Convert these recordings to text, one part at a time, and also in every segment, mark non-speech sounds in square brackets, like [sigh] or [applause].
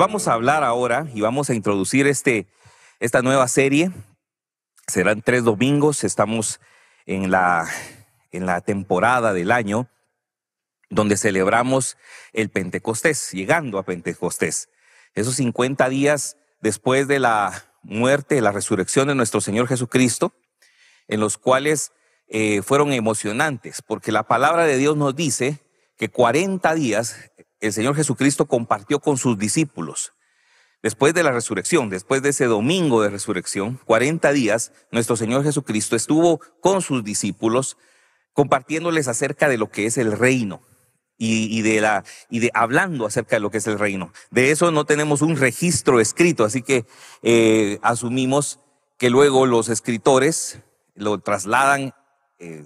vamos a hablar ahora y vamos a introducir este, esta nueva serie. Serán tres domingos, estamos en la, en la temporada del año donde celebramos el Pentecostés, llegando a Pentecostés. Esos 50 días después de la muerte, la resurrección de nuestro Señor Jesucristo, en los cuales eh, fueron emocionantes, porque la palabra de Dios nos dice que 40 días el Señor Jesucristo compartió con sus discípulos. Después de la resurrección, después de ese domingo de resurrección, 40 días, nuestro Señor Jesucristo estuvo con sus discípulos compartiéndoles acerca de lo que es el reino y, de la y de hablando acerca de lo que es el reino. De eso no tenemos un registro escrito, así que eh, asumimos que luego los escritores lo trasladan eh,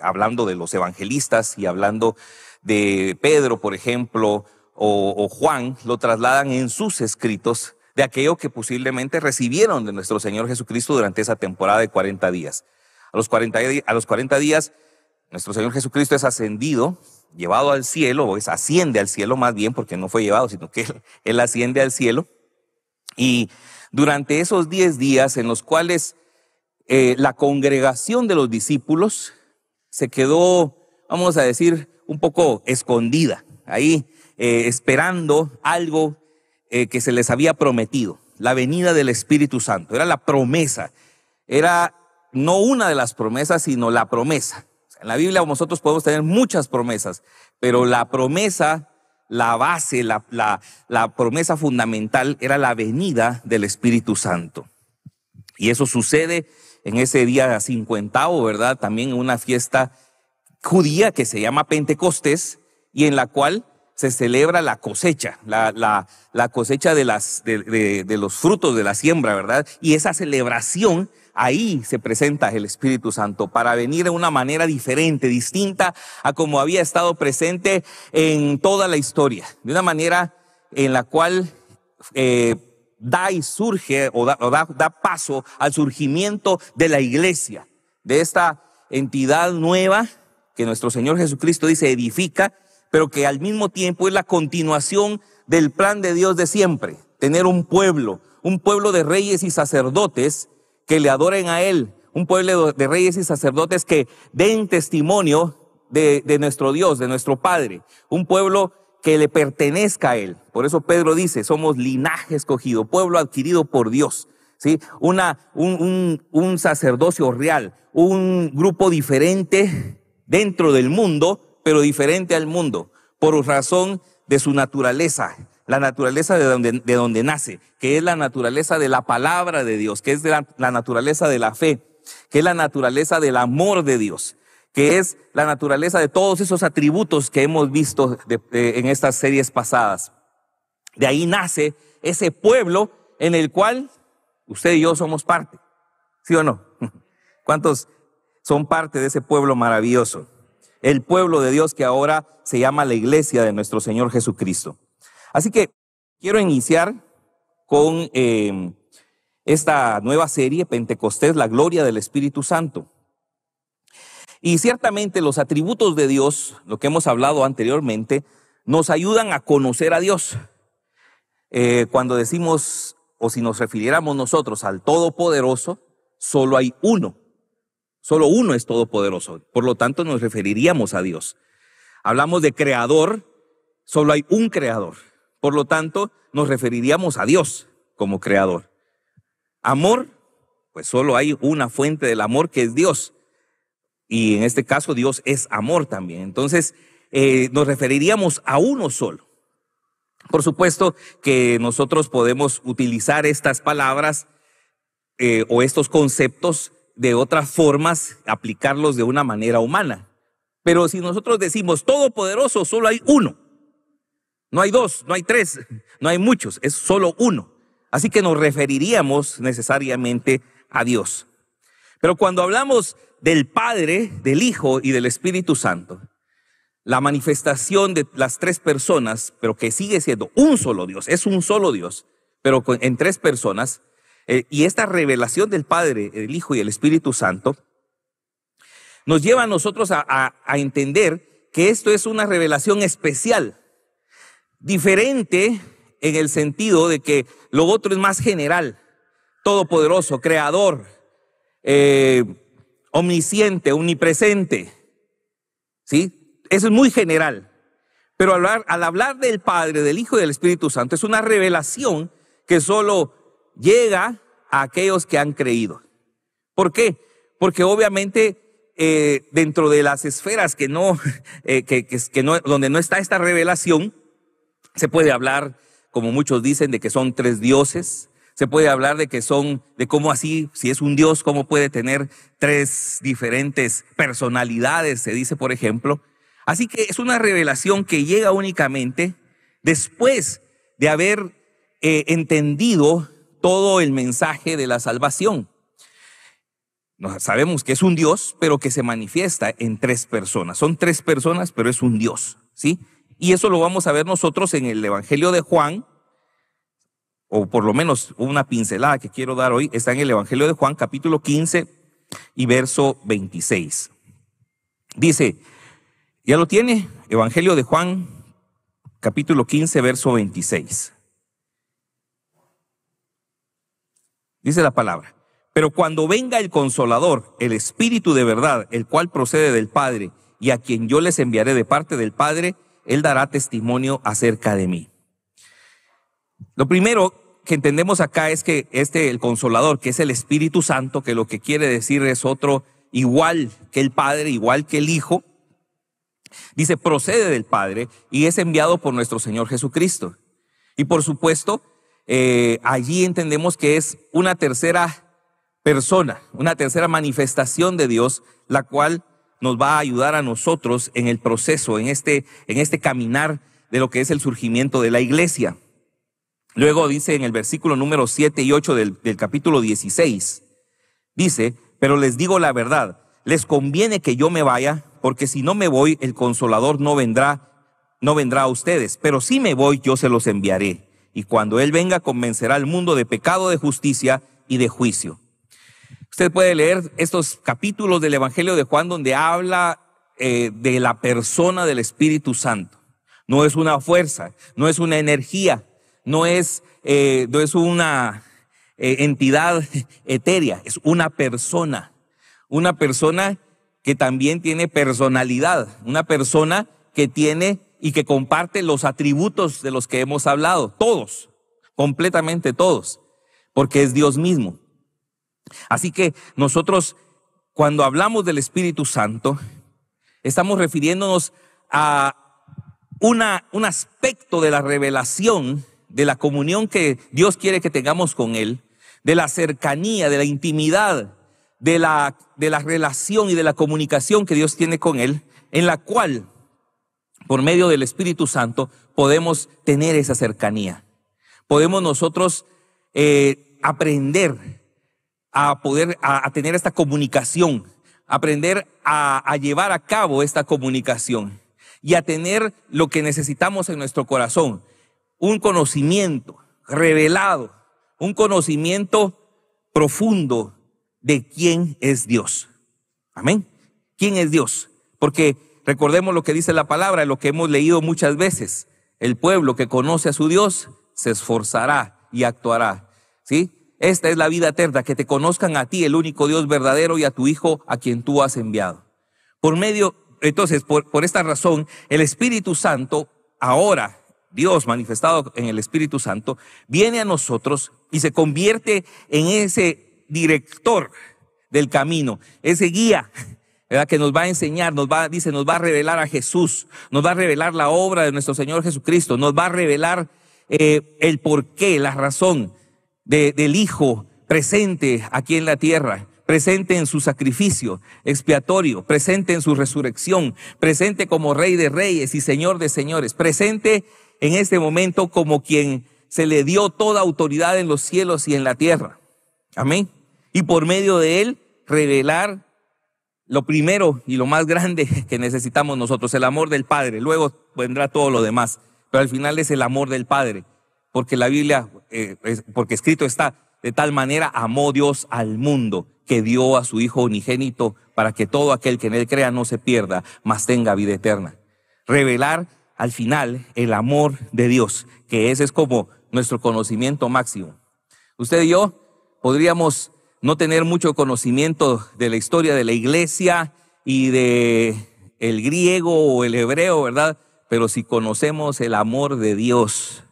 hablando de los evangelistas y hablando de Pedro, por ejemplo, o, Juan, lo trasladan en sus escritos de aquello que posiblemente recibieron de nuestro Señor Jesucristo durante esa temporada de 40 días. A los 40, a los días, nuestro Señor Jesucristo es ascendido, llevado al cielo, o es asciende al cielo más bien, porque no fue llevado, sino que [laughs] él, asciende al cielo. Y durante esos 10 días en los cuales eh, la congregación de los discípulos se quedó vamos a decir, un poco escondida, ahí eh, esperando algo eh, que se les había prometido, la venida del Espíritu Santo. Era la promesa, era no una de las promesas, sino la promesa. en la Biblia nosotros podemos tener muchas promesas, pero la promesa, la base, la, la promesa fundamental era la venida del Espíritu Santo. Y eso sucede en ese día cincuentavo, ¿verdad? También en una fiesta judía que se llama Pentecostés y en la cual se celebra la cosecha, la, cosecha de, las, de, los frutos de la siembra, ¿verdad? Y esa celebración, ahí se presenta el Espíritu Santo para venir de una manera diferente, distinta a como había estado presente en toda la historia, de una manera en la cual eh, da y surge o, da, da paso al surgimiento de la iglesia, de esta entidad nueva que nuestro Señor Jesucristo dice edifica, pero que al mismo tiempo es la continuación del plan de Dios de siempre, tener un pueblo, un pueblo de reyes y sacerdotes que le adoren a Él, un pueblo de reyes y sacerdotes que den testimonio de, nuestro Dios, de nuestro Padre, un pueblo que le pertenezca a Él. Por eso Pedro dice, somos linaje escogido, pueblo adquirido por Dios, ¿sí? Una, un, un, un sacerdocio real, un grupo diferente dentro del mundo, pero diferente al mundo, por razón de su naturaleza, la naturaleza de donde, nace, que es la naturaleza de la palabra de Dios, que es la, naturaleza de la fe, que es la naturaleza del amor de Dios, que es la naturaleza de todos esos atributos que hemos visto en estas series pasadas. De ahí nace ese pueblo en el cual usted y yo somos parte. ¿Sí o no? [laughs] ¿Cuántos son parte de ese pueblo maravilloso, el pueblo de Dios que ahora se llama la iglesia de nuestro Señor Jesucristo. Así que quiero iniciar con em, esta nueva serie, Pentecostés, la gloria del Espíritu Santo. Y ciertamente los atributos de Dios, lo que hemos hablado anteriormente, nos ayudan a conocer a Dios. Eh, cuando decimos, o si nos refiriéramos nosotros al Todopoderoso, solo hay uno. Solo uno es todopoderoso. Por lo tanto, nos referiríamos a Dios. Hablamos de creador, solo hay un creador. Por lo tanto, nos referiríamos a Dios como creador. Amor, pues solo hay una fuente del amor que es Dios. Y en este caso Dios es amor también. Entonces, eh, nos referiríamos a uno solo. Por supuesto que nosotros podemos utilizar estas palabras eh, o estos conceptos de otras formas, aplicarlos de una manera humana. Pero si nosotros decimos todopoderoso, solo hay uno. No hay dos, no hay tres, [laughs] no hay muchos, es solo uno. Así que nos referiríamos necesariamente a Dios. Pero cuando hablamos del Padre, del Hijo y del Espíritu Santo, la manifestación de las tres personas, pero que sigue siendo un solo Dios, es un solo Dios, pero en tres personas, eh, y esta revelación del Padre, el Hijo y el Espíritu Santo nos lleva a nosotros a, entender que esto es una revelación especial, diferente en el sentido de que lo otro es más general, todopoderoso, creador, eh, omnisciente, omnipresente. ¿Sí? Eso es muy general. Pero al hablar, al hablar del Padre, del Hijo y del Espíritu Santo, es una revelación que solo llega a aquellos que han creído. ¿Por qué? Porque obviamente eh, dentro de las esferas [laughs] eh, que no, donde no está esta revelación, se puede hablar, como muchos dicen, de que son tres dioses, se puede hablar de que son, de cómo así, si es un Dios, cómo puede tener tres diferentes personalidades, se dice, por ejemplo. Así que es una revelación que llega únicamente después de haber eh, entendido todo el mensaje de la salvación. Sabemos que es un Dios, pero que se manifiesta en tres personas. Son tres personas, pero es un Dios, ¿sí? Y eso lo vamos a ver nosotros en el Evangelio de Juan, o por lo menos una pincelada que quiero dar hoy, está en el Evangelio de Juan capítulo 15 y verso 26. Dice, ¿ya lo tiene? Evangelio de Juan capítulo 15, verso 26. Dice la palabra. Pero cuando venga el consolador, el Espíritu de verdad, el cual procede del Padre, y a quien yo les enviaré de parte del Padre, Él dará testimonio acerca de mí. Lo primero que entendemos acá es que este, el consolador, que es el Espíritu Santo, que lo que quiere decir es otro igual que el Padre, igual que el Hijo, dice, procede del Padre y es enviado por nuestro Señor Jesucristo. Y por supuesto, eh, allí entendemos que es una tercera persona, una tercera manifestación de Dios, la cual nos va a ayudar a nosotros en el proceso, en este, en este caminar de lo que es el surgimiento de la iglesia. Luego dice en el versículo número 7 y 8 del, del capítulo 16, dice, pero les digo la verdad, les conviene que yo me vaya, porque si no me voy, el consolador no vendrá, no vendrá a ustedes, pero si me voy, yo se los enviaré y cuando Él venga convencerá al mundo de pecado, de justicia y de juicio. Usted puede leer estos capítulos del Evangelio de Juan donde habla eh, de la persona del Espíritu Santo. No es una fuerza, no es una energía, no es, eh, no es una eh, entidad etérea, es una persona. Una persona que también tiene personalidad, una persona que tiene y que comparte los atributos de los que hemos hablado, todos, completamente todos, porque es Dios mismo. Así que nosotros, cuando hablamos del Espíritu Santo, estamos refiriéndonos a una, un aspecto de la revelación, de la comunión que Dios quiere que tengamos con Él, de la cercanía, de la intimidad, de la, de la relación y de la comunicación que Dios tiene con Él, en la cual por medio del Espíritu Santo, podemos tener esa cercanía. Podemos nosotros eh, aprender a poder, a, tener esta comunicación, aprender a, a llevar a cabo esta comunicación y a tener lo que necesitamos en nuestro corazón, un conocimiento revelado, un conocimiento profundo de quién es Dios. Amén. ¿Quién es Dios? Porque recordemos lo que dice la palabra, lo que hemos leído muchas veces. El pueblo que conoce a su Dios se esforzará y actuará. ¿Sí? Esta es la vida eterna, que te conozcan a ti, el único Dios verdadero, y a tu Hijo, a quien tú has enviado. Por medio, entonces, por, por esta razón, el Espíritu Santo, ahora Dios manifestado en el Espíritu Santo, viene a nosotros y se convierte en ese director del camino, ese guía ¿verdad? que nos va a enseñar, nos va, dice, nos va a revelar a Jesús, nos va a revelar la obra de nuestro Señor Jesucristo, nos va a revelar eh, el porqué, la razón del Hijo presente aquí en la tierra, presente en su sacrificio expiatorio, presente en su resurrección, presente como Rey de Reyes y Señor de Señores, presente en este momento como quien se le dio toda autoridad en los cielos y en la tierra. Amén. Y por medio de él revelar lo primero y lo más grande [laughs] que necesitamos nosotros, el amor del Padre. Luego vendrá todo lo demás, pero al final es el amor del Padre, porque la Biblia, eh, porque escrito está, de tal manera amó Dios al mundo que dio a su Hijo unigénito para que todo aquel que en él crea no se pierda, mas tenga vida eterna. Revelar al final el amor de Dios, que ese es como nuestro conocimiento máximo. Usted y yo podríamos no tener mucho conocimiento de la historia de la iglesia y de el griego o el hebreo, ¿verdad? Pero si conocemos el amor de Dios,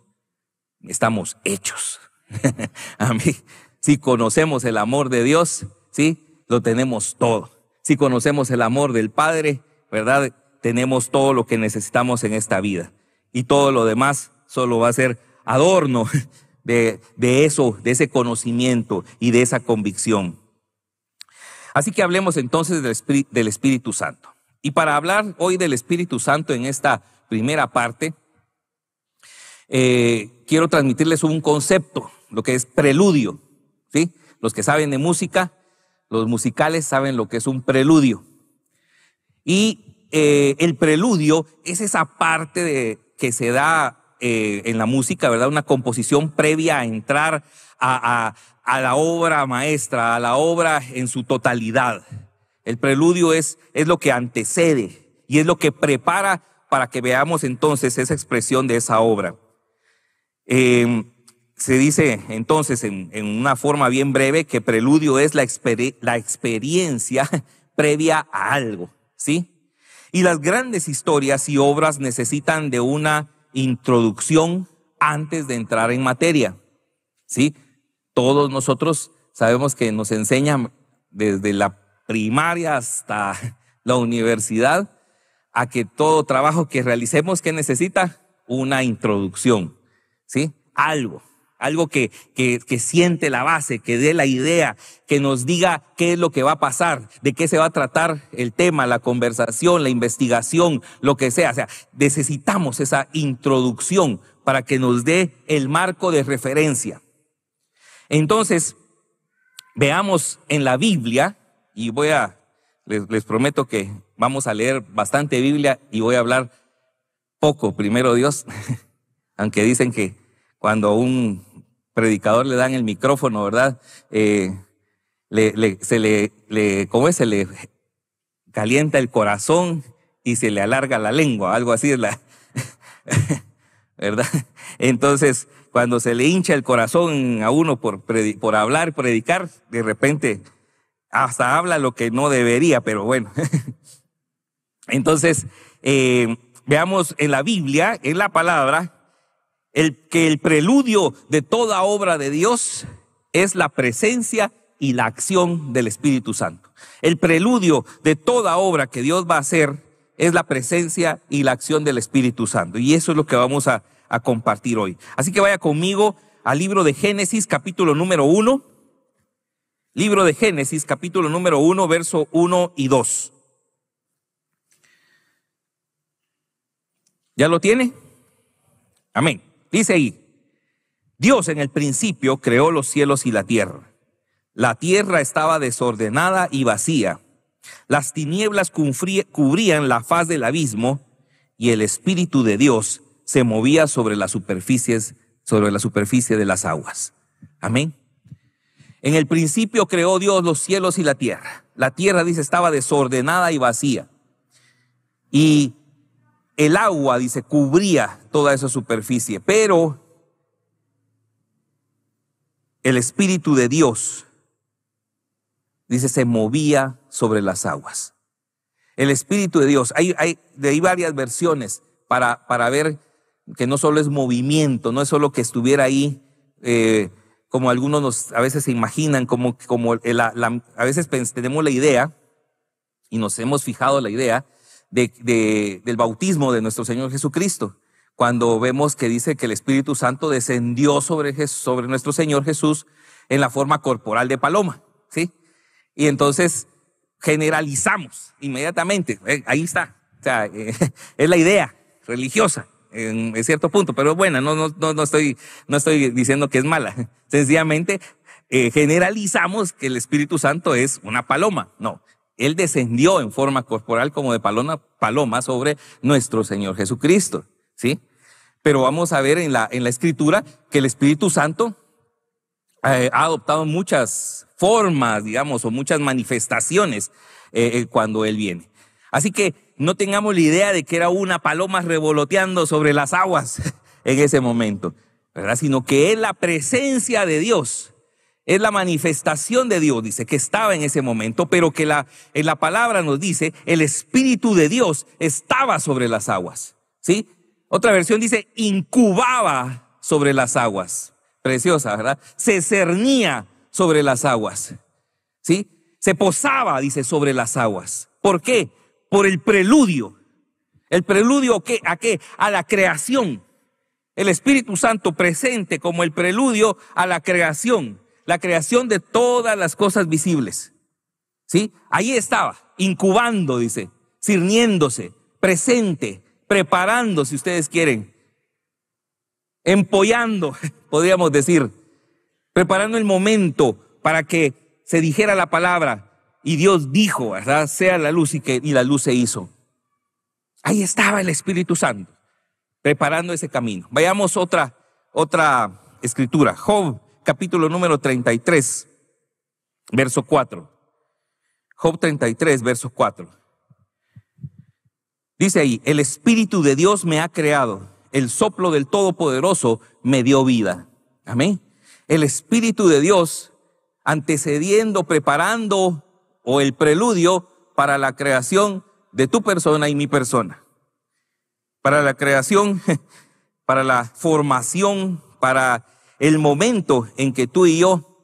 estamos hechos. [laughs] A mí, si conocemos el amor de Dios, ¿sí? Lo tenemos todo. Si conocemos el amor del Padre, ¿verdad? Tenemos todo lo que necesitamos en esta vida. Y todo lo demás solo va a ser adorno [laughs] de, eso, de ese conocimiento y de esa convicción. Así que hablemos entonces del Espíritu, del Espíritu Santo. Y para hablar hoy del Espíritu Santo en esta primera parte, eh, quiero transmitirles un concepto, lo que es preludio. ¿sí? Los que saben de música, los musicales saben lo que es un preludio. Y eh, el preludio es esa parte de, que se da eh, en la música, ¿verdad? Una composición previa a entrar a, la obra maestra, a la obra en su totalidad. El preludio es, es lo que antecede y es lo que prepara para que veamos entonces esa expresión de esa obra. Eh, se dice entonces en, una forma bien breve que preludio es la, la experiencia [laughs] previa a algo, ¿sí? Y las grandes historias y obras necesitan de una introducción antes de entrar en materia. ¿Sí? Todos nosotros sabemos que nos enseñan desde la primaria hasta [laughs] la universidad a que todo trabajo que realicemos que necesita una introducción, ¿sí? Algo algo que, siente la base, que dé la idea, que nos diga qué es lo que va a pasar, de qué se va a tratar el tema, la conversación, la investigación, lo que sea. O sea, necesitamos esa introducción para que nos dé el marco de referencia. Entonces, veamos en la Biblia, y voy a, les, les, prometo que vamos a leer bastante Biblia y voy a hablar poco, primero Dios, [laughs] aunque dicen que cuando un predicador le dan el micrófono, ¿verdad? Eh, le, se le, le, ¿cómo es? Se le calienta el corazón y se le alarga la lengua, algo así es la, [laughs] ¿verdad? Entonces, cuando se le hincha el corazón a uno por, por hablar, predicar, de repente hasta habla lo que no debería, pero bueno. [laughs] Entonces, eh, veamos en la Biblia, en la palabra, el, que el preludio de toda obra de Dios es la presencia y la acción del Espíritu Santo. El preludio de toda obra que Dios va a hacer es la presencia y la acción del Espíritu Santo. Y eso es lo que vamos a, a compartir hoy. Así que vaya conmigo al libro de Génesis capítulo número 1. Libro de Génesis capítulo número 1, verso 1 y 2. ¿Ya lo tiene? Amén. Dice ahí, Dios en el principio creó los cielos y la tierra. La tierra estaba desordenada y vacía. Las tinieblas cubrían la faz del abismo y el Espíritu de Dios se movía sobre las superficies, sobre la superficie de las aguas. Amén. En el principio creó Dios los cielos y la tierra. La tierra, dice, estaba desordenada y vacía. Y el agua, dice, cubría toda esa superficie, pero el Espíritu de Dios, dice, se movía sobre las aguas. El Espíritu de Dios, hay, hay, varias versiones para, para, ver que no solo es movimiento, no es solo que estuviera ahí, eh, como algunos a veces se imaginan, como, como a veces tenemos la idea y nos hemos fijado la idea del bautismo de nuestro Señor Jesucristo, cuando vemos que dice que el Espíritu Santo descendió sobre, nuestro Señor Jesús en la forma corporal de paloma, ¿sí? Y entonces generalizamos inmediatamente, ¿eh? ahí está, sea, [laughs] es la idea religiosa en, cierto punto, pero bueno, no, no, estoy, diciendo que es mala, [laughs] sencillamente eh, generalizamos que el Espíritu Santo es una paloma, no, él descendió en forma corporal como de paloma, sobre nuestro Señor Jesucristo, ¿sí? Pero vamos a ver en la, en la Escritura que el Espíritu Santo eh, ha adoptado muchas formas, digamos, o muchas manifestaciones eh, eh, cuando Él viene. Así que no tengamos la idea de que era una paloma revoloteando sobre las aguas [laughs] en ese momento, ¿verdad? Sino que es la presencia de Dios es la manifestación de Dios, dice, que estaba en ese momento, pero que la, en la palabra nos dice, el Espíritu de Dios estaba sobre las aguas. ¿Sí? Otra versión dice, incubaba sobre las aguas. Preciosa, ¿verdad? Se cernía sobre las aguas. ¿Sí? Se posaba, dice, sobre las aguas. ¿Por qué? Por el preludio. ¿El preludio qué? ¿A qué? A la creación. El Espíritu Santo presente como el preludio a la creación la creación de todas las cosas visibles. ¿Sí? Ahí estaba, incubando, dice, sirniéndose, presente, preparando, si ustedes quieren, empollando, [laughs] podríamos decir, preparando el momento para que se dijera la palabra y Dios dijo, Sea la luz y, la luz se hizo. Ahí estaba el Espíritu Santo, preparando ese camino. Vayamos otra, otra escritura. Job capítulo número 33, verso 4. Job 33, verso 4. Dice ahí, el Espíritu de Dios me ha creado, el soplo del Todopoderoso me dio vida. Amén. El Espíritu de Dios antecediendo, preparando o el preludio para la creación de tu persona y mi persona. Para la creación, [laughs] para la formación, para el momento en que tú y yo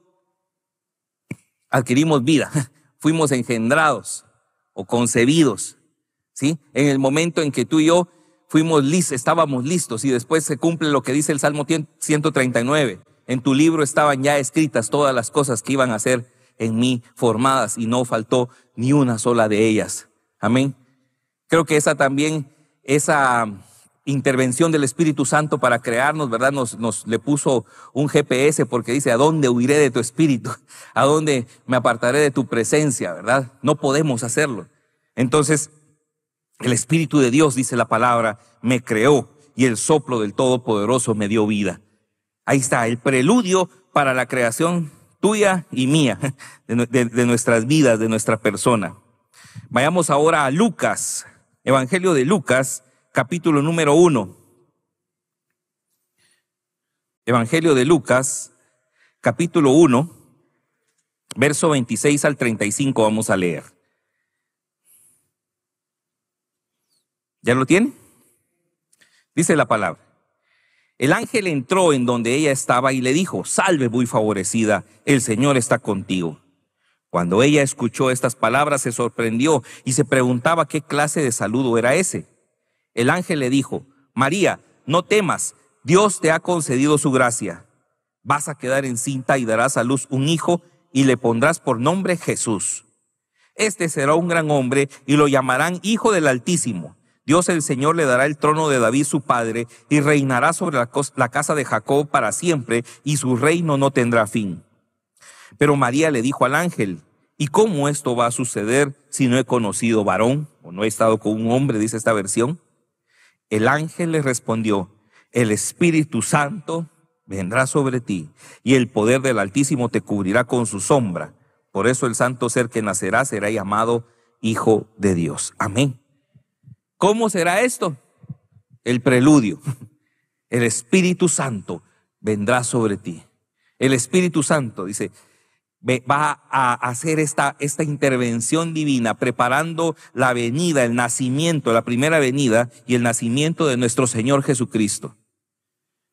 adquirimos vida, [laughs] fuimos engendrados o concebidos, ¿sí? En el momento en que tú y yo fuimos listos, estábamos listos y después se cumple lo que dice el Salmo 139. En tu libro estaban ya escritas todas las cosas que iban a ser en mí formadas y no faltó ni una sola de ellas. Amén. Creo que esa también, esa intervención del Espíritu Santo para crearnos, ¿verdad? Nos, le puso un GPS porque dice, ¿a dónde huiré de tu espíritu? ¿A dónde me apartaré de tu presencia, verdad? No podemos hacerlo. Entonces, el Espíritu de Dios, dice la palabra, me creó y el soplo del Todopoderoso me dio vida. Ahí está, el preludio para la creación tuya y mía, [laughs] de, de nuestras vidas, de nuestra persona. Vayamos ahora a Lucas, Evangelio de Lucas, capítulo número 1. Evangelio de Lucas, capítulo 1, verso 26 al 35 vamos a leer. ¿Ya lo tiene? Dice la palabra. El ángel entró en donde ella estaba y le dijo, salve muy favorecida, el Señor está contigo. Cuando ella escuchó estas palabras se sorprendió y se preguntaba qué clase de saludo era ese. El ángel le dijo, María, no temas, Dios te ha concedido su gracia. Vas a quedar encinta y darás a luz un hijo y le pondrás por nombre Jesús. Este será un gran hombre y lo llamarán Hijo del Altísimo. Dios el Señor le dará el trono de David su padre y reinará sobre la, casa de Jacob para siempre y su reino no tendrá fin. Pero María le dijo al ángel, ¿y cómo esto va a suceder si no he conocido varón o no he estado con un hombre? Dice esta versión. El ángel le respondió, el Espíritu Santo vendrá sobre ti y el poder del Altísimo te cubrirá con su sombra. Por eso el santo ser que nacerá será llamado Hijo de Dios. Amén. ¿Cómo será esto? El preludio. [laughs] El Espíritu Santo vendrá sobre ti. El Espíritu Santo dice, va a hacer esta, esta intervención divina, preparando la venida, el nacimiento, la primera venida y el nacimiento de nuestro Señor Jesucristo.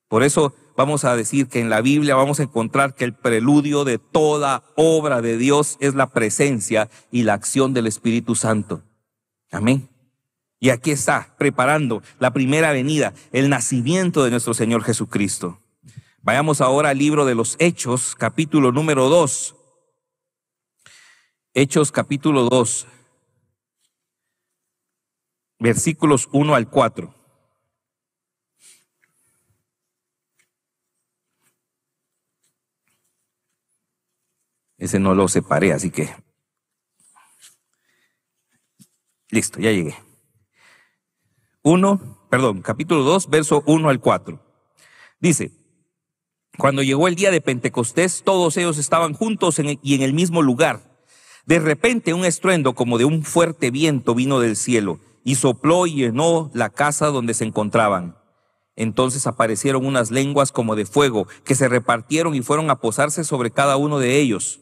Por eso vamos a decir que en la Biblia vamos a encontrar que el preludio de toda obra de Dios es la presencia y la acción del Espíritu Santo. Amén. Y aquí está, preparando la primera venida, el nacimiento de nuestro Señor Jesucristo. Vayamos ahora al libro de los Hechos, capítulo número 2, Hechos capítulo 2, versículos 1 al 4. Ese no lo separé, así que... Listo, ya llegué. 1, perdón, capítulo 2, verso 1 al 4. Dice, cuando llegó el día de Pentecostés, todos ellos estaban juntos y en el mismo lugar. De repente un estruendo como de un fuerte viento vino del cielo y sopló y llenó la casa donde se encontraban. Entonces aparecieron unas lenguas como de fuego que se repartieron y fueron a posarse sobre cada uno de ellos.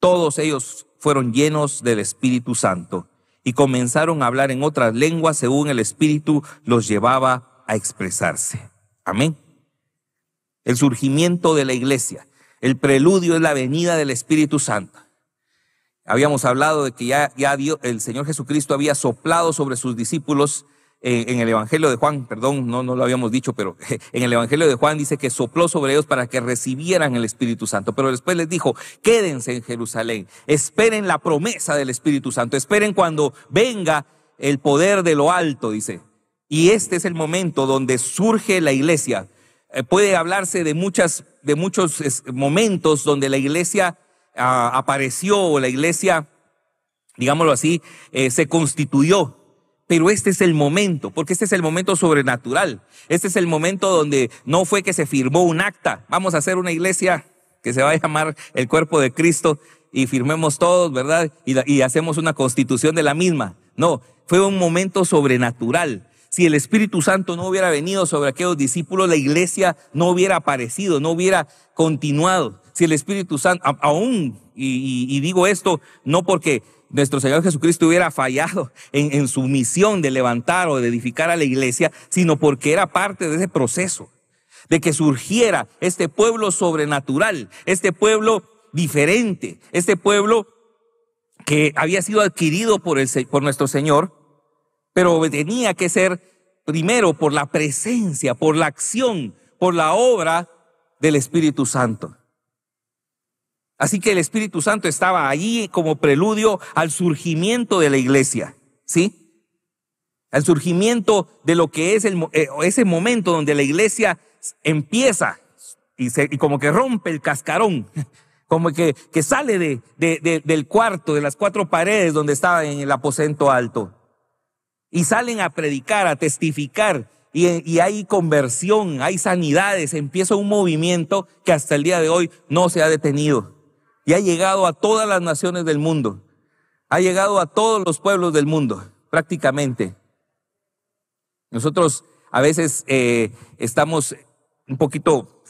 Todos ellos fueron llenos del Espíritu Santo y comenzaron a hablar en otras lenguas según el Espíritu los llevaba a expresarse. Amén. El surgimiento de la iglesia, el preludio es la venida del Espíritu Santo. Habíamos hablado de que ya, ya el Señor Jesucristo había soplado sobre sus discípulos eh, en el Evangelio de Juan, perdón, no, no lo habíamos dicho, pero [laughs] en el Evangelio de Juan dice que sopló sobre ellos para que recibieran el Espíritu Santo. Pero después les dijo, quédense en Jerusalén, esperen la promesa del Espíritu Santo, esperen cuando venga el poder de lo alto, dice. Y este es el momento donde surge la iglesia. Eh, puede hablarse de, muchas, de muchos momentos donde la iglesia apareció o la iglesia, digámoslo así, eh, se constituyó. Pero este es el momento, porque este es el momento sobrenatural. Este es el momento donde no fue que se firmó un acta. Vamos a hacer una iglesia que se va a llamar el cuerpo de Cristo y firmemos todos, ¿verdad? Y, y hacemos una constitución de la misma. No, fue un momento sobrenatural. Si el Espíritu Santo no hubiera venido sobre aquellos discípulos, la iglesia no hubiera aparecido, no hubiera continuado si el Espíritu Santo, aún, y, digo esto no porque nuestro Señor Jesucristo hubiera fallado en, en, su misión de levantar o de edificar a la iglesia, sino porque era parte de ese proceso, de que surgiera este pueblo sobrenatural, este pueblo diferente, este pueblo que había sido adquirido por, el, por nuestro Señor, pero tenía que ser primero por la presencia, por la acción, por la obra del Espíritu Santo. Así que el Espíritu Santo estaba allí como preludio al surgimiento de la iglesia, ¿sí? Al surgimiento de lo que es el, eh, ese momento donde la iglesia empieza y, como que rompe el cascarón, [laughs] como que, que sale del cuarto, de las cuatro paredes donde estaba en el aposento alto. Y salen a predicar, a testificar, y, y, hay conversión, hay sanidades, empieza un movimiento que hasta el día de hoy no se ha detenido y ha llegado a todas las naciones del mundo. Ha llegado a todos los pueblos del mundo, prácticamente. Nosotros a veces eh, estamos un poquito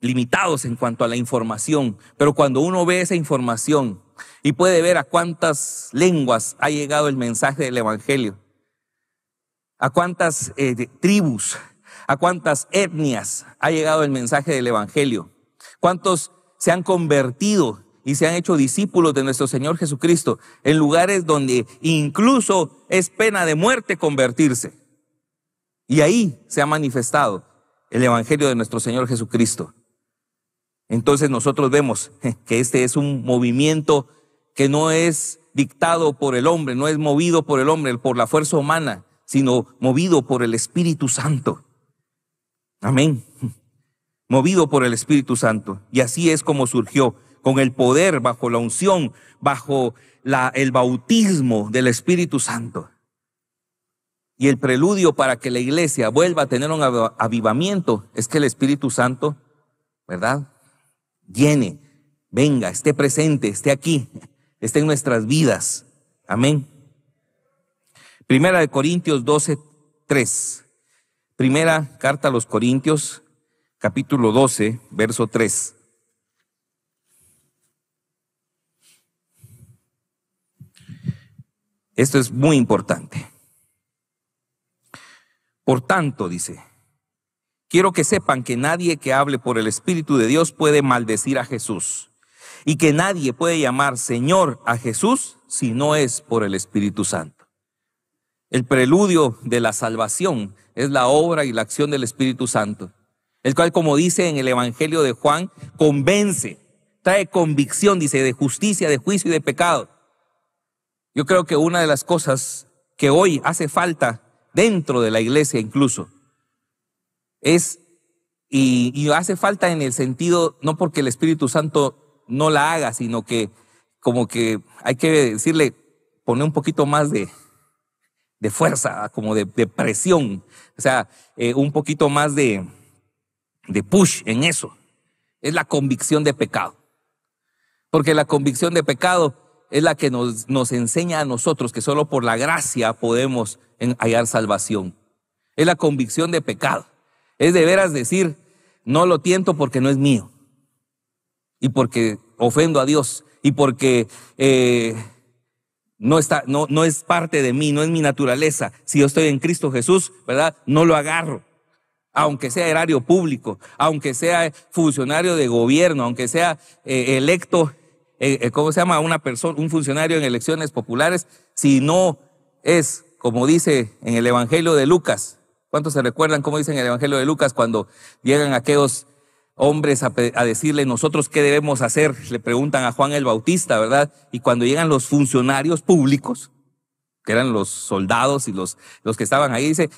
limitados en cuanto a la información, pero cuando uno ve esa información y puede ver a cuántas lenguas ha llegado el mensaje del Evangelio, a cuántas eh, tribus, a cuántas etnias ha llegado el mensaje del Evangelio, cuántos se han convertido y se han hecho discípulos de nuestro Señor Jesucristo en lugares donde incluso es pena de muerte convertirse. Y ahí se ha manifestado el Evangelio de nuestro Señor Jesucristo. Entonces nosotros vemos [laughs] que este es un movimiento que no es dictado por el hombre, no es movido por el hombre, por la fuerza humana, sino movido por el Espíritu Santo. Amén. [laughs] Movido por el Espíritu Santo. Y así es como surgió con el poder, bajo la unción, bajo la, el bautismo del Espíritu Santo. Y el preludio para que la iglesia vuelva a tener un avivamiento es que el Espíritu Santo, ¿verdad? Llene, venga, esté presente, esté aquí, esté en nuestras vidas. Amén. Primera de Corintios 12, 3. Primera carta a los Corintios, capítulo 12, verso 3. Esto es muy importante. Por tanto, dice, quiero que sepan que nadie que hable por el Espíritu de Dios puede maldecir a Jesús y que nadie puede llamar Señor a Jesús si no es por el Espíritu Santo. El preludio de la salvación es la obra y la acción del Espíritu Santo, el cual, como dice en el Evangelio de Juan, convence, trae convicción, dice, de justicia, de juicio y de pecado. Yo creo que una de las cosas que hoy hace falta dentro de la iglesia incluso es, y, hace falta en el sentido, no porque el Espíritu Santo no la haga, sino que como que hay que decirle, poner un poquito más de, de fuerza, como de, presión, o sea, eh, un poquito más de, de push en eso. Es la convicción de pecado. Porque la convicción de pecado es la que nos, enseña a nosotros que solo por la gracia podemos hallar salvación. Es la convicción de pecado. Es de veras decir, no lo tiento porque no es mío. Y porque ofendo a Dios. Y porque eh, no, está, no, no es parte de mí, no es mi naturaleza. Si yo estoy en Cristo Jesús, ¿verdad? No lo agarro aunque sea erario público, aunque sea funcionario de gobierno, aunque sea eh, electo eh, eh, ¿cómo se llama?, una persona, un funcionario en elecciones populares, si no es, como dice en el Evangelio de Lucas, ¿cuántos se recuerdan cómo dice en el Evangelio de Lucas cuando llegan aquellos hombres a, decirle nosotros qué debemos hacer, le preguntan a Juan el Bautista, ¿verdad? Y cuando llegan los funcionarios públicos, que eran los soldados y los, los que estaban ahí, dice,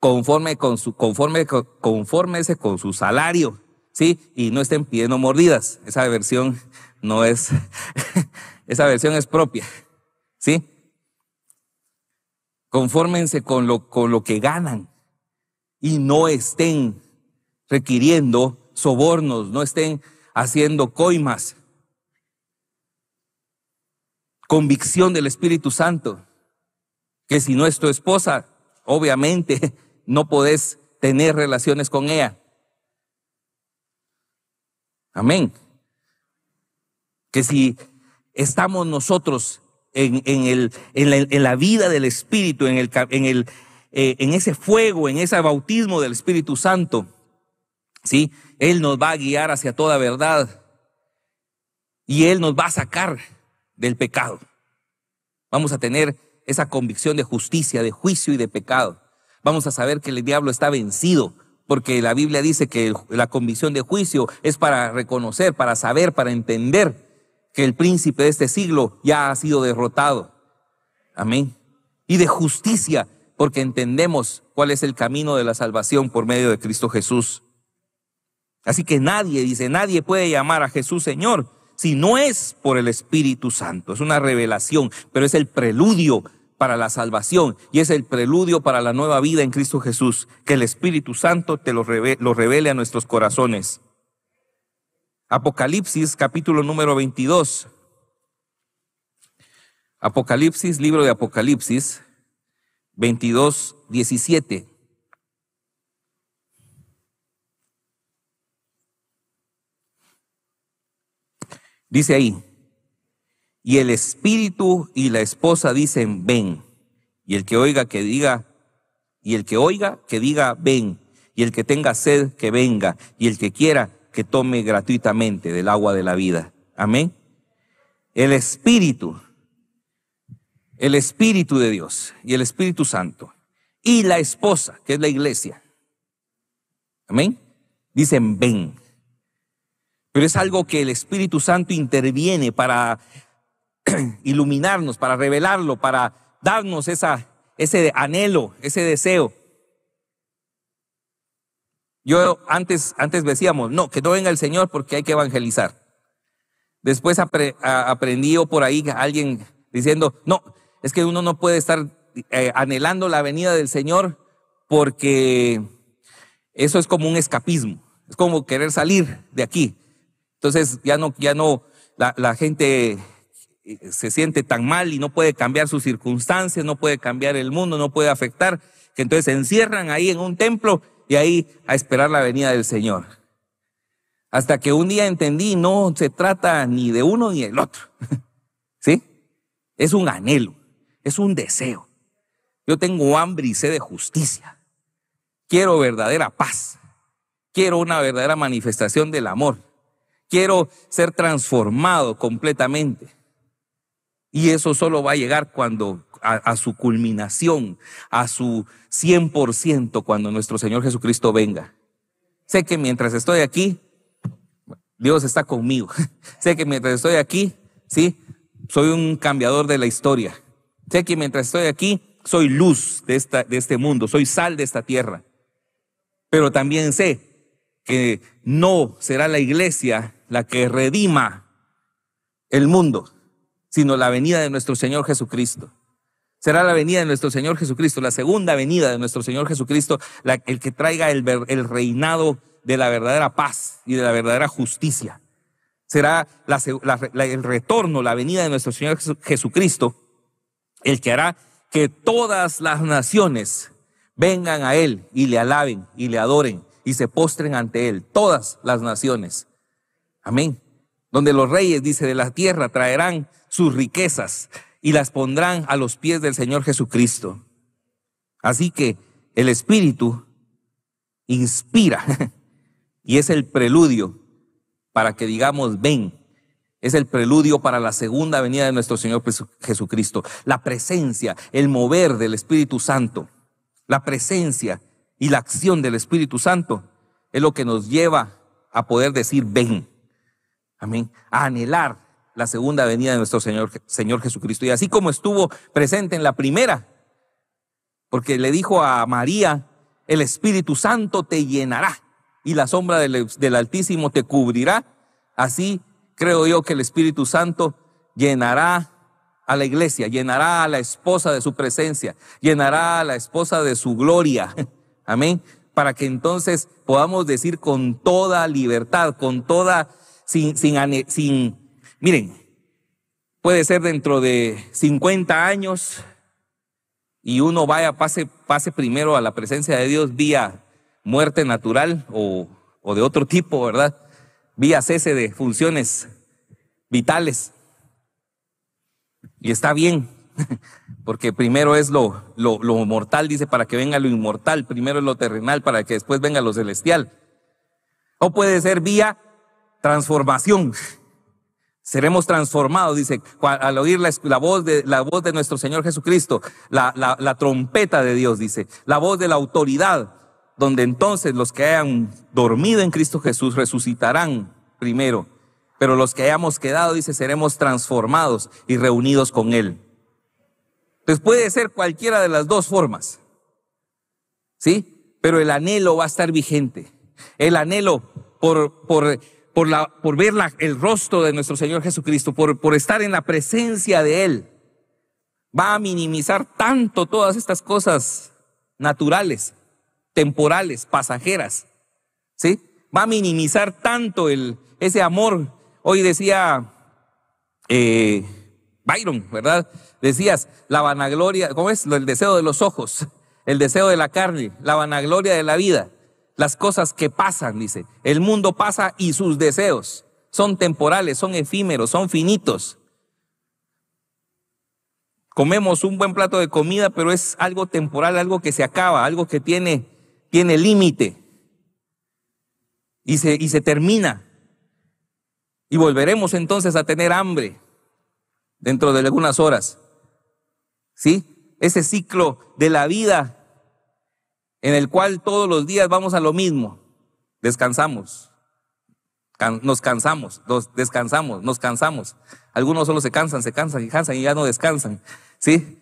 conforme con su, conforme, ese con su salario, ¿sí? Y no estén pidiendo mordidas, esa versión no es, [laughs] esa versión es propia, ¿sí? Confórmense con lo, con lo que ganan y no estén requiriendo sobornos, no estén haciendo coimas. Convicción del Espíritu Santo, que si no es tu esposa, obviamente [laughs] no podés tener relaciones con ella. Amén. Que si estamos nosotros en, el, en, la, vida del Espíritu, en, el, el, eh, en ese fuego, en ese bautismo del Espíritu Santo, ¿sí? Él nos va a guiar hacia toda verdad y Él nos va a sacar del pecado. Vamos a tener esa convicción de justicia, de juicio y de pecado. Vamos a saber que el diablo está vencido, porque la Biblia dice que la convicción de juicio es para reconocer, para saber, para entender que el príncipe de este siglo ya ha sido derrotado. Amén. Y de justicia, porque entendemos cuál es el camino de la salvación por medio de Cristo Jesús. Así que nadie, dice, nadie puede llamar a Jesús Señor si no es por el Espíritu Santo. Es una revelación, pero es el preludio para la salvación y es el preludio para la nueva vida en Cristo Jesús, que el Espíritu Santo te lo, revele, lo revele a nuestros corazones. Apocalipsis capítulo número 22. Apocalipsis, libro de Apocalipsis 22, 17. Dice ahí, y el espíritu y la esposa dicen, ven. Y el que oiga que diga, y el que oiga que diga, ven. Y el que tenga sed que venga. Y el que quiera que tome gratuitamente del agua de la vida. Amén. El Espíritu, el Espíritu de Dios y el Espíritu Santo y la esposa, que es la iglesia. Amén. Dicen, ven. Pero es algo que el Espíritu Santo interviene para [clears throat] iluminarnos, para revelarlo, para darnos esa, ese anhelo, ese deseo. Yo antes, antes decíamos, no, que no venga el Señor porque hay que evangelizar. Después aprendió aprendí por ahí alguien diciendo, no, es que uno no puede estar eh, anhelando la venida del Señor porque eso es como un escapismo, es como querer salir de aquí. Entonces ya no, ya no, la, la gente eh, se siente tan mal y no puede cambiar sus circunstancias, no puede cambiar el mundo, no puede afectar, que entonces se encierran ahí en un templo y ahí a esperar la venida del Señor. Hasta que un día entendí, no se trata ni de uno ni del otro. [laughs] ¿Sí? Es un anhelo, es un deseo. Yo tengo hambre y sed de justicia. Quiero verdadera paz. Quiero una verdadera manifestación del amor. Quiero ser transformado completamente. Y eso solo va a llegar cuando a, su culminación, a su 100% cuando nuestro Señor Jesucristo venga. Sé que mientras estoy aquí, Dios está conmigo. [laughs] sé que mientras estoy aquí, sí, soy un cambiador de la historia. Sé que mientras estoy aquí, soy luz de, esta, de este mundo, soy sal de esta tierra. Pero también sé que no será la iglesia la que redima el mundo, sino la venida de nuestro Señor Jesucristo. Será la venida de nuestro Señor Jesucristo, la segunda venida de nuestro Señor Jesucristo, el que traiga el, reinado de la verdadera paz y de la verdadera justicia. Será el retorno, la venida de nuestro Señor Jesucristo, el que hará que todas las naciones vengan a Él y le alaben y le adoren y se postren ante Él, todas las naciones. Amén. Donde los reyes, dice, de la tierra traerán sus riquezas y las pondrán a los pies del Señor Jesucristo. Así que el Espíritu inspira [laughs] y es el preludio para que digamos, ven, es el preludio para la segunda venida de nuestro Señor Jesucristo. La presencia, el mover del Espíritu Santo, la presencia y la acción del Espíritu Santo es lo que nos lleva a poder decir, ven. Amén. A anhelar la segunda venida de nuestro Señor, Señor Jesucristo. Y así como estuvo presente en la primera, porque le dijo a María, el Espíritu Santo te llenará y la sombra del, Altísimo te cubrirá, así creo yo que el Espíritu Santo llenará a la iglesia, llenará a la esposa de su presencia, llenará a la esposa de su gloria. [laughs] Amén. Para que entonces podamos decir con toda libertad, con toda, sin, sin, sin, Miren, puede ser dentro de 50 años y uno vaya, pase, pase primero a la presencia de Dios vía muerte natural o, de otro tipo, ¿verdad? Vía cese de funciones vitales. Y está bien, [laughs] porque primero es lo, lo, lo, mortal, dice, para que venga lo inmortal, primero es lo terrenal, para que después venga lo celestial. O puede ser vía transformación, [laughs] Seremos transformados, dice, al oír la, voz, de, la voz de nuestro Señor Jesucristo, la, la, trompeta de Dios, dice, la voz de la autoridad, donde entonces los que hayan dormido en Cristo Jesús resucitarán primero, pero los que hayamos quedado, dice, seremos transformados y reunidos con Él. Entonces puede ser cualquiera de las dos formas, ¿sí? Pero el anhelo va a estar vigente. El anhelo por, por por, la, por ver la, el rostro de nuestro Señor Jesucristo, por, por estar en la presencia de Él, va a minimizar tanto todas estas cosas naturales, temporales, pasajeras, ¿sí? Va a minimizar tanto el, ese amor. Hoy decía eh, Byron, ¿verdad? Decías, la vanagloria, ¿cómo es? El deseo de los ojos, el deseo de la carne, la vanagloria de la vida las cosas que pasan, dice. El mundo pasa y sus deseos son temporales, son efímeros, son finitos. Comemos un buen plato de comida, pero es algo temporal, algo que se acaba, algo que tiene, tiene límite. Y se, y se termina. Y volveremos entonces a tener hambre dentro de algunas horas. ¿Sí? Ese ciclo de la vida en el cual todos los días vamos a lo mismo. Descansamos, nos cansamos, descansamos, nos cansamos. Algunos solo se cansan, se cansan y cansan y ya no descansan. ¿Sí?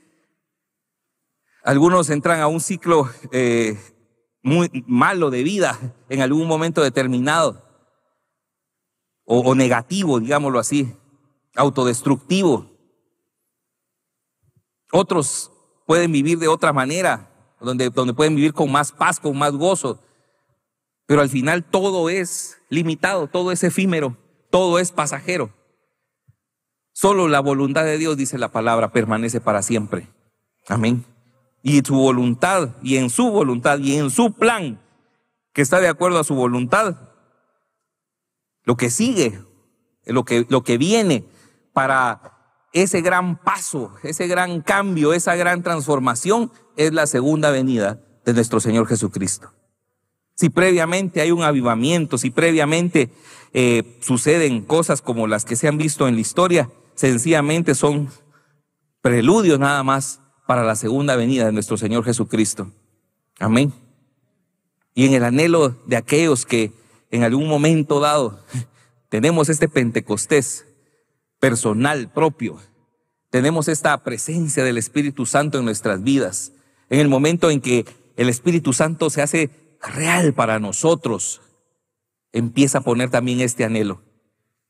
Algunos entran a un ciclo eh, muy malo de vida en algún momento determinado o negativo, digámoslo así, autodestructivo. Otros pueden vivir de otra manera, donde, pueden vivir con más paz, con más gozo. Pero al final todo es limitado, todo es efímero, todo es pasajero. Solo la voluntad de Dios, dice la palabra, permanece para siempre. Amén. Y su voluntad, y en su voluntad, y en su plan, que está de acuerdo a su voluntad, lo que sigue, lo que, lo que viene para ese gran paso, ese gran cambio, esa gran transformación es la segunda venida de nuestro Señor Jesucristo. Si previamente hay un avivamiento, si previamente eh, suceden cosas como las que se han visto en la historia, sencillamente son preludios nada más para la segunda venida de nuestro Señor Jesucristo. Amén. Y en el anhelo de aquellos que en algún momento dado tenemos este Pentecostés, personal propio. Tenemos esta presencia del Espíritu Santo en nuestras vidas. En el momento en que el Espíritu Santo se hace real para nosotros, empieza a poner también este anhelo.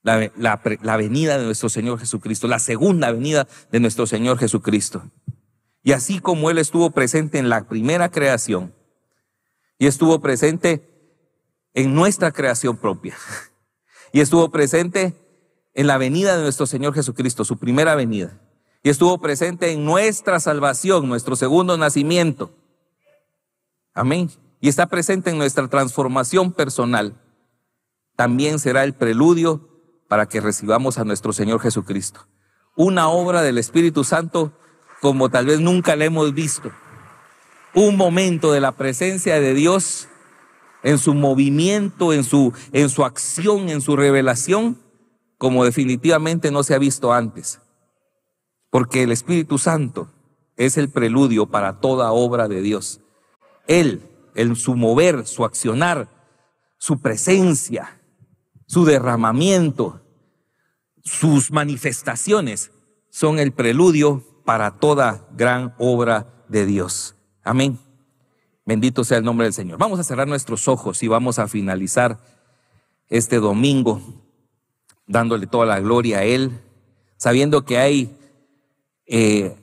La, venida de nuestro Señor Jesucristo, la segunda venida de nuestro Señor Jesucristo. Y así como Él estuvo presente en la primera creación y estuvo presente en nuestra creación propia [laughs] y estuvo presente en la venida de nuestro Señor Jesucristo, su primera venida. Y estuvo presente en nuestra salvación, nuestro segundo nacimiento. Amén. Y está presente en nuestra transformación personal. También será el preludio para que recibamos a nuestro Señor Jesucristo. Una obra del Espíritu Santo como tal vez nunca la hemos visto. Un momento de la presencia de Dios en su movimiento, en su, en su acción, en su revelación, como definitivamente no se ha visto antes, porque el Espíritu Santo es el preludio para toda obra de Dios. Él, en su mover, su accionar, su presencia, su derramamiento, sus manifestaciones son el preludio para toda gran obra de Dios. Amén. Bendito sea el nombre del Señor. Vamos a cerrar nuestros ojos y vamos a finalizar este domingo dándole toda la gloria a Él, sabiendo que hay eh,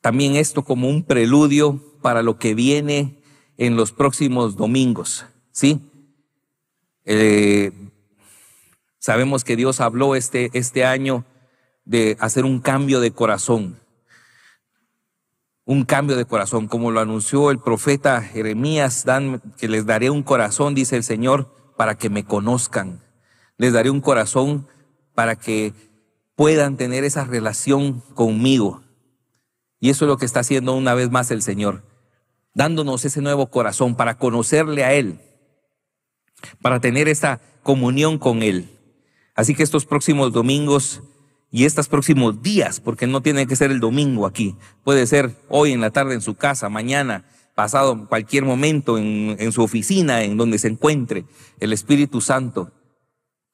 también esto como un preludio para lo que viene en los próximos domingos, ¿sí? Eh, sabemos que Dios habló este, este año de hacer un cambio de corazón, un cambio de corazón, como lo anunció el profeta Jeremías, que les daré un corazón, dice el Señor, para que me conozcan les daré un corazón para que puedan tener esa relación conmigo. Y eso es lo que está haciendo una vez más el Señor, dándonos ese nuevo corazón para conocerle a Él, para tener esa comunión con Él. Así que estos próximos domingos y estos próximos días, porque no tiene que ser el domingo aquí, puede ser hoy en la tarde en su casa, mañana, pasado, cualquier momento, en, en su oficina, en donde se encuentre, el Espíritu Santo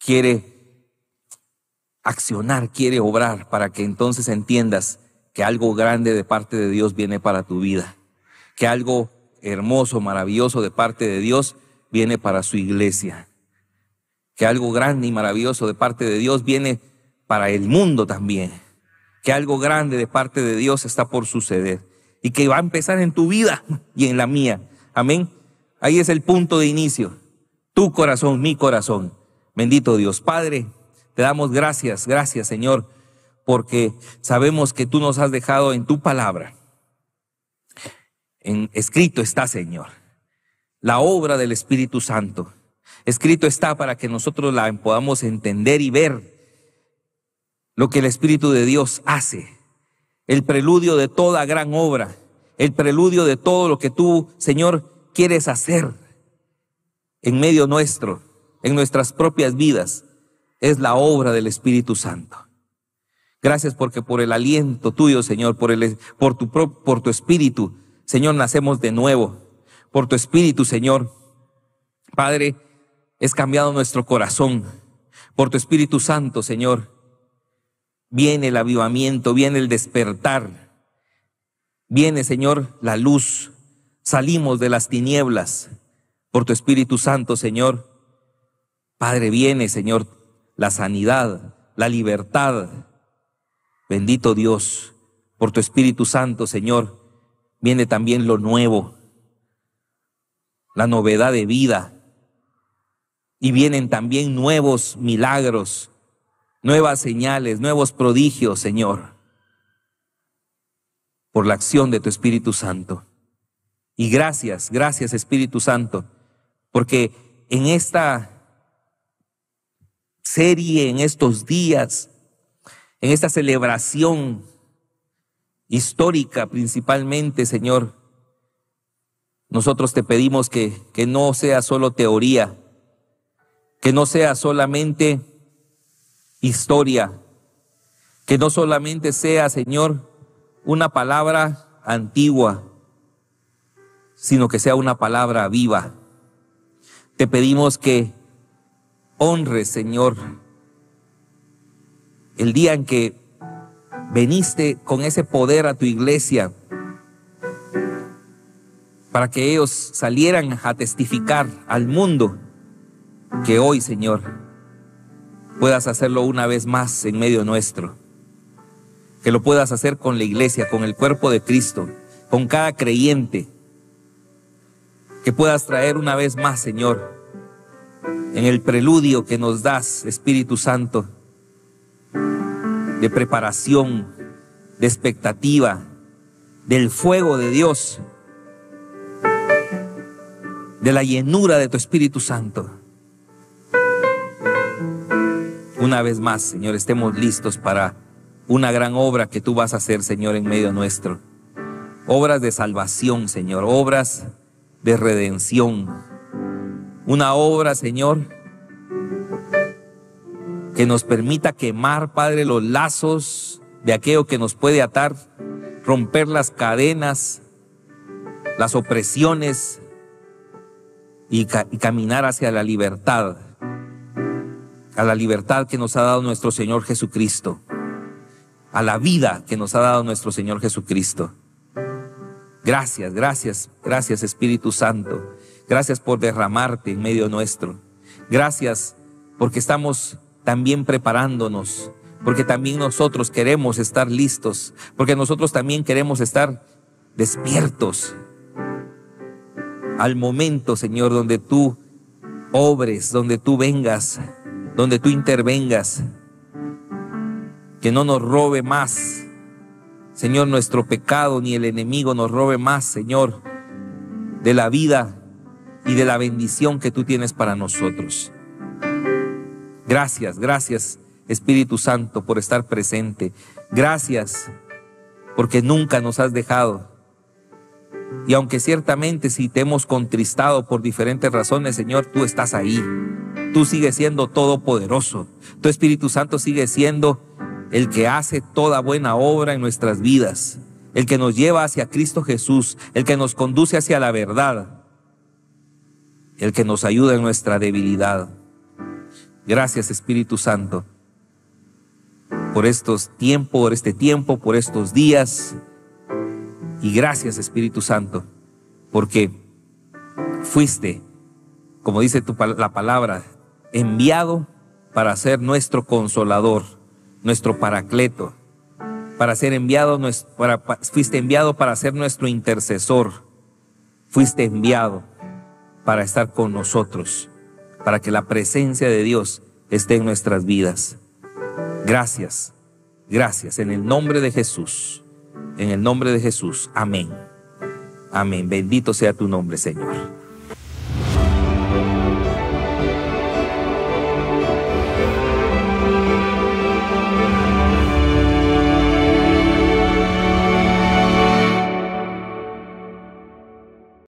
quiere accionar, quiere obrar para que entonces entiendas que algo grande de parte de Dios viene para tu vida, que algo hermoso, maravilloso de parte de Dios viene para su iglesia, que algo grande y maravilloso de parte de Dios viene para el mundo también, que algo grande de parte de Dios está por suceder y que va a empezar en tu vida y en la mía. Amén. Ahí es el punto de inicio. Tu corazón, mi corazón. Bendito Dios. Padre, te damos gracias, gracias Señor, porque sabemos que tú nos has dejado en tu palabra. En, escrito está, Señor, la obra del Espíritu Santo. Escrito está para que nosotros la podamos entender y ver lo que el Espíritu de Dios hace. El preludio de toda gran obra, el preludio de todo lo que tú, Señor, quieres hacer en medio nuestro en nuestras propias vidas es la obra del Espíritu Santo. Gracias porque por el aliento tuyo, Señor, por, el, por, tu, por tu Espíritu, Señor, nacemos de nuevo. Por tu Espíritu, Señor, Padre, es cambiado nuestro corazón. Por tu Espíritu Santo, Señor, viene el avivamiento, viene el despertar. Viene, Señor, la luz. Salimos de las tinieblas. Por tu Espíritu Santo, Señor, Padre, viene, Señor, la sanidad, la libertad. Bendito Dios, por tu Espíritu Santo, Señor, viene también lo nuevo, la novedad de vida. Y vienen también nuevos milagros, nuevas señales, nuevos prodigios, Señor, por la acción de tu Espíritu Santo. Y gracias, gracias Espíritu Santo, porque en esta serie en estos días, en esta celebración histórica principalmente, Señor. Nosotros te pedimos que, que no sea solo teoría, que no sea solamente historia, que no solamente sea, Señor, una palabra antigua, sino que sea una palabra viva. Te pedimos que honre, Señor, el día en que veniste con ese poder a tu iglesia para que ellos salieran a testificar al mundo que hoy, Señor, puedas hacerlo una vez más en medio nuestro. Que lo puedas hacer con la iglesia, con el cuerpo de Cristo, con cada creyente. Que puedas traer una vez más, Señor, en el preludio que nos das, Espíritu Santo, de preparación, de expectativa, del fuego de Dios, de la llenura de tu Espíritu Santo. Una vez más, Señor, estemos listos para una gran obra que tú vas a hacer, Señor, en medio nuestro. Obras de salvación, Señor, obras de redención, una obra, Señor, que nos permita quemar, Padre, los lazos de aquello que nos puede atar, romper las cadenas, las opresiones y, caminar hacia la libertad, a la libertad que nos ha dado nuestro Señor Jesucristo, a la vida que nos ha dado nuestro Señor Jesucristo. Gracias, gracias, gracias Espíritu Santo. Gracias por derramarte en medio nuestro. Gracias porque estamos también preparándonos, porque también nosotros queremos estar listos, porque nosotros también queremos estar despiertos al momento, Señor, donde tú obres, donde tú vengas, donde tú intervengas. Que no nos robe más, Señor, nuestro pecado, ni el enemigo nos robe más, Señor, de la vida y de la bendición que tú tienes para nosotros. Gracias, gracias Espíritu Santo por estar presente. Gracias porque nunca nos has dejado. Y aunque ciertamente si te hemos contristado por diferentes razones, Señor, tú estás ahí. Tú sigues siendo todopoderoso. Tu Espíritu Santo sigue siendo el que hace toda buena obra en nuestras vidas, el que nos lleva hacia Cristo Jesús, el que nos conduce hacia la verdad el que nos ayuda en nuestra debilidad. Gracias Espíritu Santo por estos tiempos, por este tiempo, por estos días. Y gracias Espíritu Santo, porque fuiste, como dice tu, la palabra, enviado para ser nuestro consolador, nuestro paracleto, para ser enviado, para, fuiste enviado para ser nuestro intercesor, fuiste enviado para estar con nosotros, para que la presencia de Dios esté en nuestras vidas. Gracias, gracias, en el nombre de Jesús, en el nombre de Jesús, amén. Amén, bendito sea tu nombre, Señor.